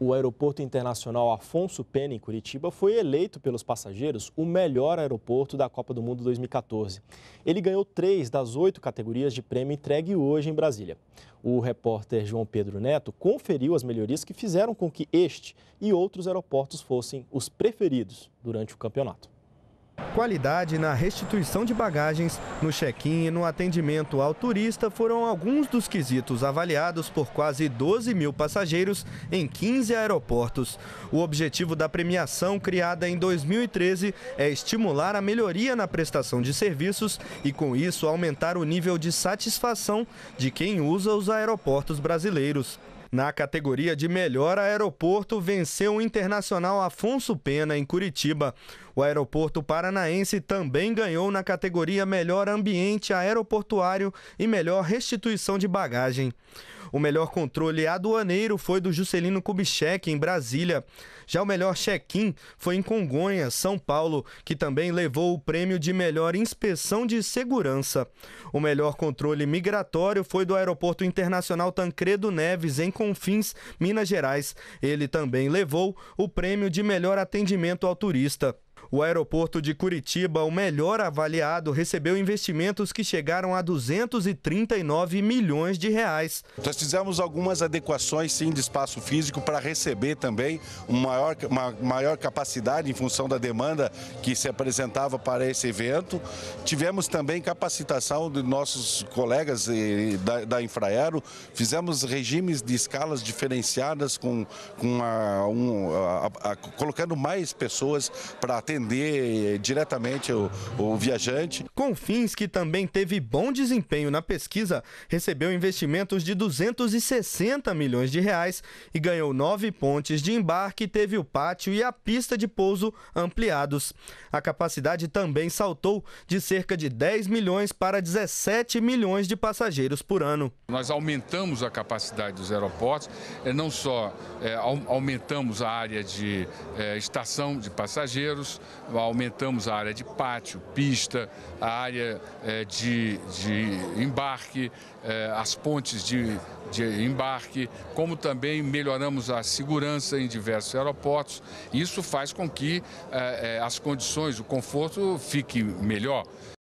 O Aeroporto Internacional Afonso Pena, em Curitiba, foi eleito pelos passageiros o melhor aeroporto da Copa do Mundo 2014. Ele ganhou três das oito categorias de prêmio entregue hoje em Brasília. O repórter João Pedro Neto conferiu as melhorias que fizeram com que este e outros aeroportos fossem os preferidos durante o campeonato qualidade na restituição de bagagens, no check-in e no atendimento ao turista foram alguns dos quesitos avaliados por quase 12 mil passageiros em 15 aeroportos. O objetivo da premiação, criada em 2013, é estimular a melhoria na prestação de serviços e, com isso, aumentar o nível de satisfação de quem usa os aeroportos brasileiros. Na categoria de melhor aeroporto, venceu o Internacional Afonso Pena, em Curitiba. O aeroporto paranaense também ganhou na categoria melhor ambiente aeroportuário e melhor restituição de bagagem. O melhor controle aduaneiro foi do Juscelino Kubitschek, em Brasília. Já o melhor check-in foi em Congonhas, São Paulo, que também levou o prêmio de melhor inspeção de segurança. O melhor controle migratório foi do Aeroporto Internacional Tancredo Neves, em Confins, Minas Gerais. Ele também levou o prêmio de melhor atendimento ao turista. O aeroporto de Curitiba, o melhor avaliado, recebeu investimentos que chegaram a 239 milhões de reais. Nós fizemos algumas adequações, sim, de espaço físico para receber também uma maior, uma maior capacidade em função da demanda que se apresentava para esse evento. Tivemos também capacitação de nossos colegas eh, da, da Infraero, fizemos regimes de escalas diferenciadas, com, com a, um, a, a, colocando mais pessoas para atender atender eh, diretamente o, o viajante. Confins, que também teve bom desempenho na pesquisa, recebeu investimentos de 260 milhões de reais e ganhou nove pontes de embarque, teve o pátio e a pista de pouso ampliados. A capacidade também saltou de cerca de 10 milhões para 17 milhões de passageiros por ano. Nós aumentamos a capacidade dos aeroportos, eh, não só eh, aumentamos a área de estação de passageiros, aumentamos a área de pátio, pista, a área eh, de, de embarque, eh, as pontes de, de embarque, como também melhoramos a segurança em diversos aeroportos. Isso faz com que eh, as condições, o conforto fique melhor.